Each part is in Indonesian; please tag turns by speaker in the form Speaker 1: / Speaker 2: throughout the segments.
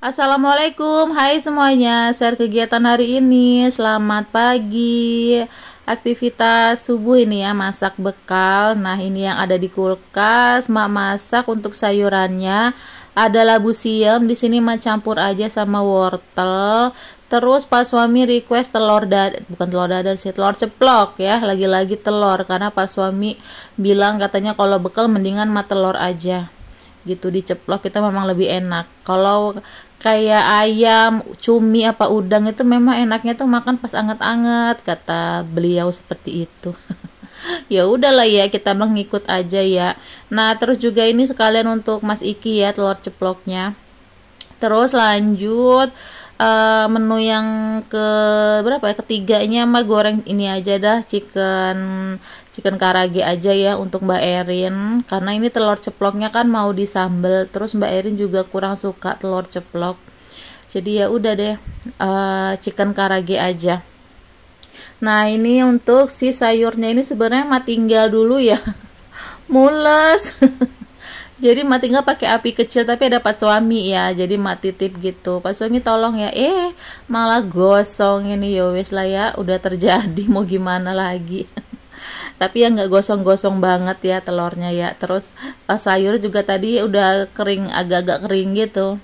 Speaker 1: Assalamualaikum, hai semuanya. Share kegiatan hari ini. Selamat pagi. Aktivitas subuh ini ya, masak bekal. Nah, ini yang ada di kulkas, mak masak untuk sayurannya. Ada labu siam di sini mak campur aja sama wortel. Terus pas suami request telur dadar, bukan telur dadar sih, telur ceplok ya. Lagi-lagi telur karena pas suami bilang katanya kalau bekal mendingan mak telur aja gitu diceplok itu memang lebih enak kalau kayak ayam cumi apa udang itu memang enaknya tuh makan pas anget-anget kata beliau seperti itu ya udahlah ya kita mengikut aja ya nah terus juga ini sekalian untuk Mas Iki ya telur ceploknya terus lanjut uh, menu yang ke berapa ya ketiganya mah goreng ini aja dah chicken chicken karage aja ya untuk Mbak Erin karena ini telur ceploknya kan mau disambel terus Mbak Erin juga kurang suka telur ceplok jadi ya udah deh uh, chicken karage aja nah ini untuk si sayurnya ini sebenarnya mah tinggal dulu ya mules jadi mati nggak pakai api kecil tapi ada pak suami ya jadi mati tip gitu pak suami tolong ya eh malah gosong ini yowes ya lah ya udah terjadi mau gimana lagi tapi ya nggak gosong-gosong banget ya telurnya ya terus pas eh, sayur juga tadi udah kering agak-agak kering gitu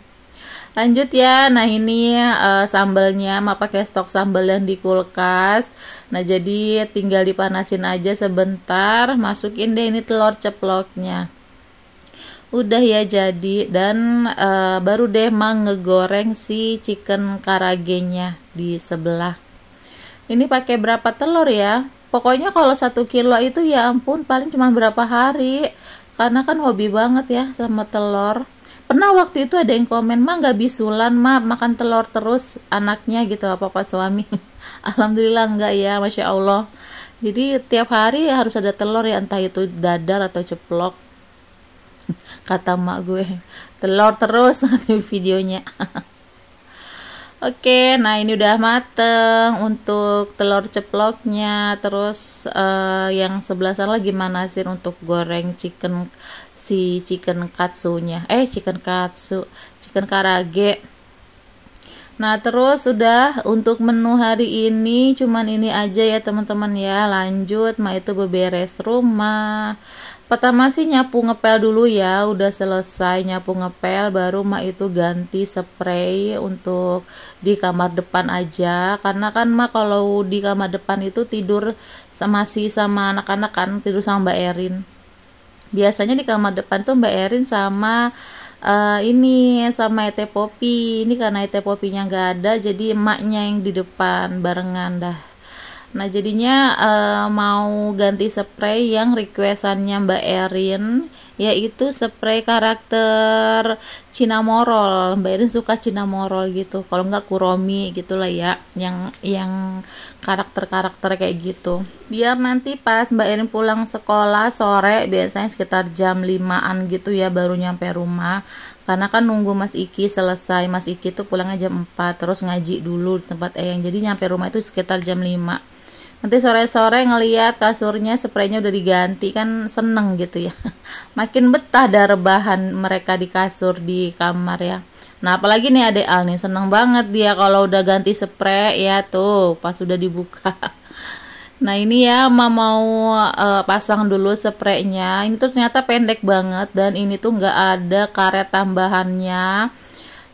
Speaker 1: lanjut ya nah ini uh, eh, sambalnya ma pakai stok sambel yang di kulkas nah jadi tinggal dipanasin aja sebentar masukin deh ini telur ceploknya udah ya jadi dan uh, baru deh mang ngegoreng si chicken karagenya di sebelah ini pakai berapa telur ya pokoknya kalau satu kilo itu ya ampun paling cuma berapa hari karena kan hobi banget ya sama telur pernah waktu itu ada yang komen mah nggak bisulan mah makan telur terus anaknya gitu apa apa suami alhamdulillah enggak ya masya allah jadi tiap hari harus ada telur ya entah itu dadar atau ceplok kata mak gue telur terus nanti videonya Oke, nah ini udah mateng untuk telur ceploknya. Terus uh, yang sebelah sana gimana sih untuk goreng chicken si chicken katsunya? Eh, chicken katsu, chicken karage. Nah, terus sudah untuk menu hari ini cuman ini aja ya teman-teman ya. Lanjut, mak itu beberes rumah. Pertama sih nyapu ngepel dulu ya, udah selesai nyapu ngepel baru mak itu ganti spray untuk di kamar depan aja karena kan mak kalau di kamar depan itu tidur sama masih sama anak-anak kan tidur sama Mbak Erin. Biasanya di kamar depan tuh Mbak Erin sama uh, ini sama Ete Popi. Ini karena Ete Popinya nggak ada jadi emaknya yang di depan barengan dah. Nah jadinya uh, mau ganti spray yang requestannya Mbak Erin yaitu spray karakter Cina Morol. Mbak Erin suka Cina Morol gitu. Kalau nggak kuromi gitulah ya, yang yang karakter-karakter kayak gitu. Biar nanti pas Mbak Erin pulang sekolah sore biasanya sekitar jam 5-an gitu ya baru nyampe rumah karena kan nunggu Mas Iki selesai Mas Iki tuh pulangnya jam 4 terus ngaji dulu di tempat Eyang jadi nyampe rumah itu sekitar jam 5 nanti sore-sore ngeliat kasurnya spraynya udah diganti kan seneng gitu ya makin betah ada rebahan mereka di kasur di kamar ya nah apalagi nih adek Al nih seneng banget dia kalau udah ganti spray ya tuh pas udah dibuka Nah ini ya mama mau uh, pasang dulu spraynya. Ini tuh ternyata pendek banget dan ini tuh nggak ada karet tambahannya.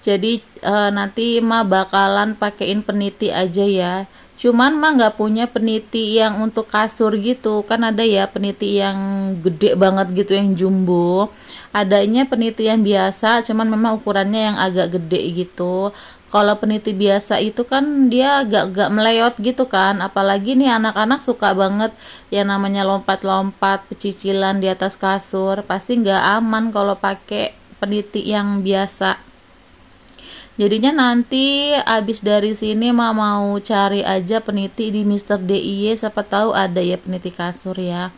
Speaker 1: Jadi uh, nanti ma bakalan pakein peniti aja ya cuman mah nggak punya peniti yang untuk kasur gitu kan ada ya peniti yang gede banget gitu yang jumbo adanya peniti yang biasa cuman memang ukurannya yang agak gede gitu kalau peniti biasa itu kan dia agak-agak meleot gitu kan apalagi nih anak-anak suka banget yang namanya lompat-lompat pecicilan di atas kasur pasti nggak aman kalau pakai peniti yang biasa jadinya nanti abis dari sini mah mau cari aja peniti di Mister DIY siapa tahu ada ya peniti kasur ya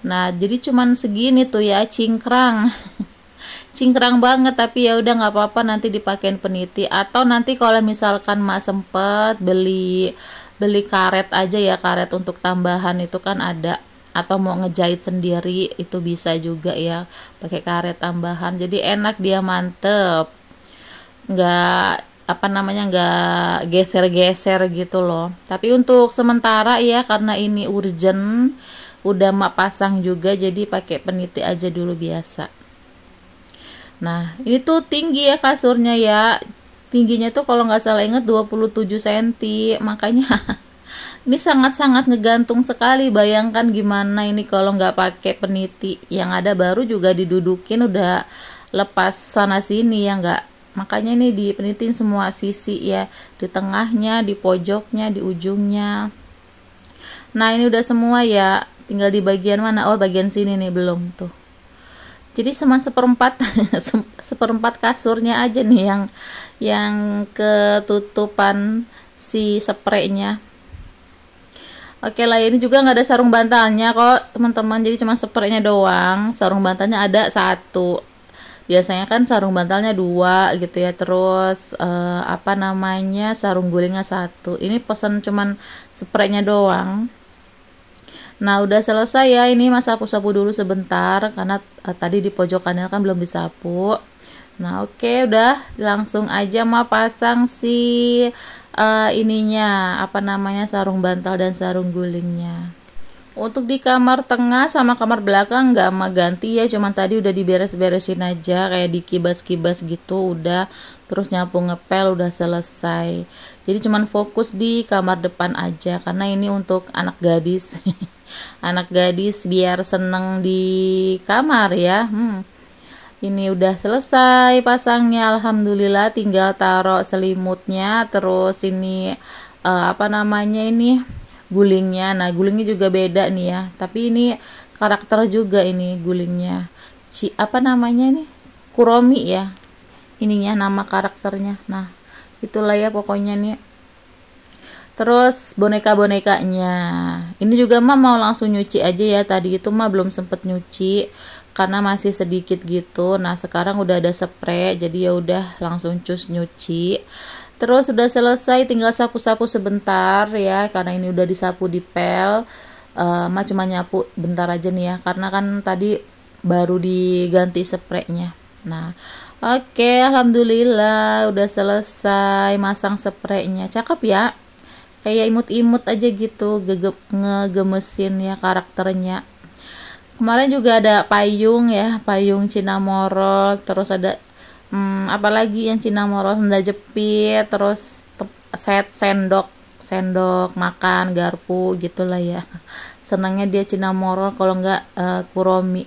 Speaker 1: nah jadi cuman segini tuh ya cingkrang cingkrang banget tapi ya udah nggak apa-apa nanti dipakein peniti atau nanti kalau misalkan mak sempet beli beli karet aja ya karet untuk tambahan itu kan ada atau mau ngejahit sendiri itu bisa juga ya pakai karet tambahan jadi enak dia mantep nggak apa namanya nggak geser-geser gitu loh tapi untuk sementara ya karena ini urgent udah mak pasang juga jadi pakai peniti aja dulu biasa nah ini tuh tinggi ya kasurnya ya tingginya tuh kalau nggak salah inget 27 cm makanya ini sangat-sangat ngegantung sekali bayangkan gimana ini kalau nggak pakai peniti yang ada baru juga didudukin udah lepas sana sini ya nggak makanya ini dipenitin semua sisi ya di tengahnya di pojoknya di ujungnya nah ini udah semua ya tinggal di bagian mana oh bagian sini nih belum tuh jadi sama seperempat seperempat kasurnya aja nih yang yang ketutupan si spraynya oke lah ini juga nggak ada sarung bantalnya kok teman-teman jadi cuma spraynya doang sarung bantalnya ada satu biasanya kan sarung bantalnya dua gitu ya terus uh, apa namanya sarung gulingnya satu ini pesan cuman spraynya doang nah udah selesai ya ini masa sapu-sapu dulu sebentar karena uh, tadi di pojokannya kan belum disapu nah oke okay, udah langsung aja mau pasang si uh, ininya apa namanya sarung bantal dan sarung gulingnya untuk di kamar tengah sama kamar belakang nggak mau ganti ya, cuman tadi udah diberes-beresin aja kayak dikibas-kibas gitu udah terus nyapu ngepel udah selesai. Jadi cuman fokus di kamar depan aja karena ini untuk anak gadis. anak gadis biar seneng di kamar ya. Hmm. Ini udah selesai pasangnya alhamdulillah tinggal taruh selimutnya terus ini uh, apa namanya ini gulingnya nah gulingnya juga beda nih ya tapi ini karakter juga ini gulingnya si apa namanya ini, kuromi ya ininya nama karakternya nah itulah ya pokoknya nih terus boneka-bonekanya ini juga mah mau langsung nyuci aja ya tadi itu mah belum sempet nyuci karena masih sedikit gitu nah sekarang udah ada spray jadi ya udah langsung cus nyuci terus sudah selesai tinggal sapu-sapu sebentar ya karena ini udah disapu di pel uh, ma cuma nyapu bentar aja nih ya karena kan tadi baru diganti spraynya nah oke okay, alhamdulillah udah selesai masang spraynya cakep ya kayak imut-imut aja gitu gegep ngegemesin ya karakternya kemarin juga ada payung ya payung Cina Moro terus ada hmm, apalagi yang Cina Moro senda jepit terus set sendok sendok makan garpu gitulah ya senangnya dia Cina Moro kalau nggak uh, kuromi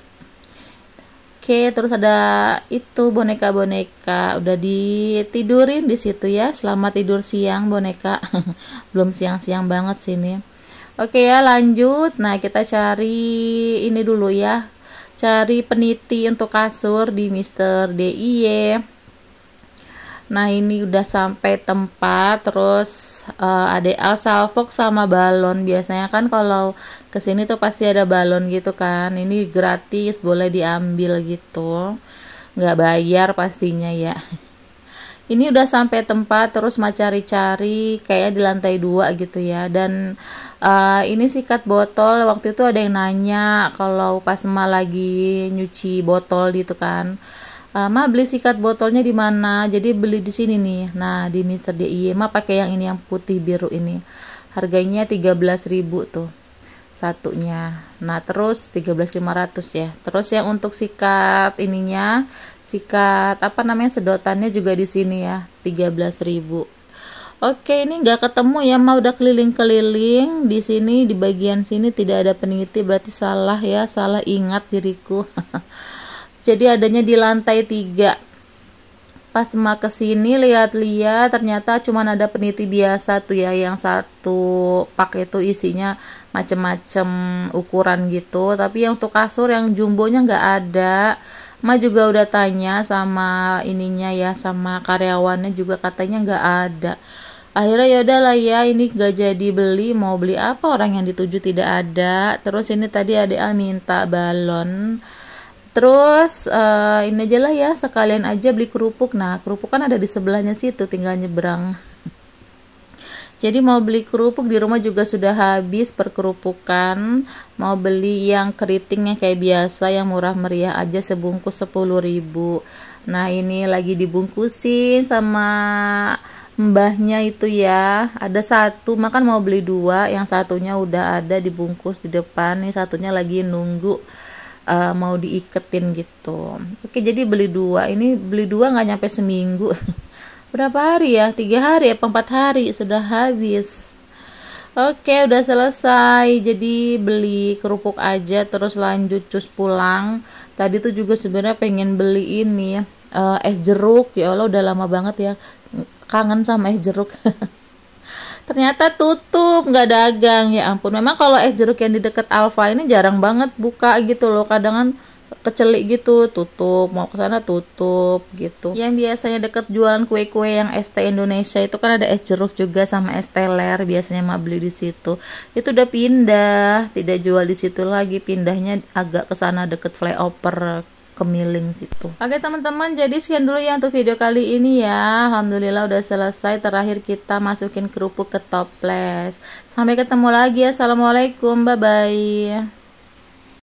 Speaker 1: Oke, terus ada itu boneka-boneka udah ditidurin di situ ya. Selamat tidur siang boneka. Belum siang-siang banget sini. Oke ya, lanjut. Nah, kita cari ini dulu ya cari peniti untuk kasur di Mister DIY nah ini udah sampai tempat terus uh, eh, ada fox sama balon biasanya kan kalau kesini tuh pasti ada balon gitu kan ini gratis boleh diambil gitu nggak bayar pastinya ya ini udah sampai tempat terus mau cari-cari kayak di lantai dua gitu ya dan uh, ini sikat botol waktu itu ada yang nanya kalau pas emak lagi nyuci botol gitu kan uh, ma beli sikat botolnya di mana jadi beli di sini nih nah di Mister DIY ma pakai yang ini yang putih biru ini harganya 13.000 tuh satunya nah terus 13.500 ya terus yang untuk sikat ininya sikat apa namanya sedotannya juga di sini ya 13.000 Oke, ini nggak ketemu ya, mau udah keliling-keliling di sini di bagian sini tidak ada peniti, berarti salah ya, salah ingat diriku. Jadi adanya di lantai 3. Pas ma ke sini lihat-lihat ternyata cuma ada peniti biasa tuh ya yang satu pak itu isinya macem-macem ukuran gitu tapi yang untuk kasur yang jumbonya nggak ada Ma juga udah tanya sama ininya ya sama karyawannya juga katanya nggak ada akhirnya yaudah lah ya ini gak jadi beli mau beli apa orang yang dituju tidak ada terus ini tadi ada Al minta balon terus uh, ini aja lah ya sekalian aja beli kerupuk nah kerupuk kan ada di sebelahnya situ tinggal nyebrang jadi mau beli kerupuk di rumah juga sudah habis perkerupukan mau beli yang keritingnya kayak biasa yang murah meriah aja sebungkus 10.000 nah ini lagi dibungkusin sama mbahnya itu ya ada satu makan mau beli dua yang satunya udah ada dibungkus di depan nih satunya lagi nunggu uh, mau diiketin gitu oke jadi beli dua ini beli dua nggak nyampe seminggu berapa hari ya tiga hari apa empat hari sudah habis oke udah selesai jadi beli kerupuk aja terus lanjut cus pulang tadi tuh juga sebenarnya pengen beli ini ya uh, es jeruk ya Allah udah lama banget ya kangen sama es jeruk ternyata tutup nggak dagang ya ampun memang kalau es jeruk yang di deket Alfa ini jarang banget buka gitu loh kadang kan kecelik gitu tutup mau ke sana tutup gitu yang biasanya deket jualan kue-kue yang ST Indonesia itu kan ada es jeruk juga sama es teler biasanya mah beli di situ itu udah pindah tidak jual di situ lagi pindahnya agak ke sana deket flyover kemiling situ oke teman-teman jadi sekian dulu ya untuk video kali ini ya Alhamdulillah udah selesai terakhir kita masukin kerupuk ke toples sampai ketemu lagi ya. assalamualaikum bye bye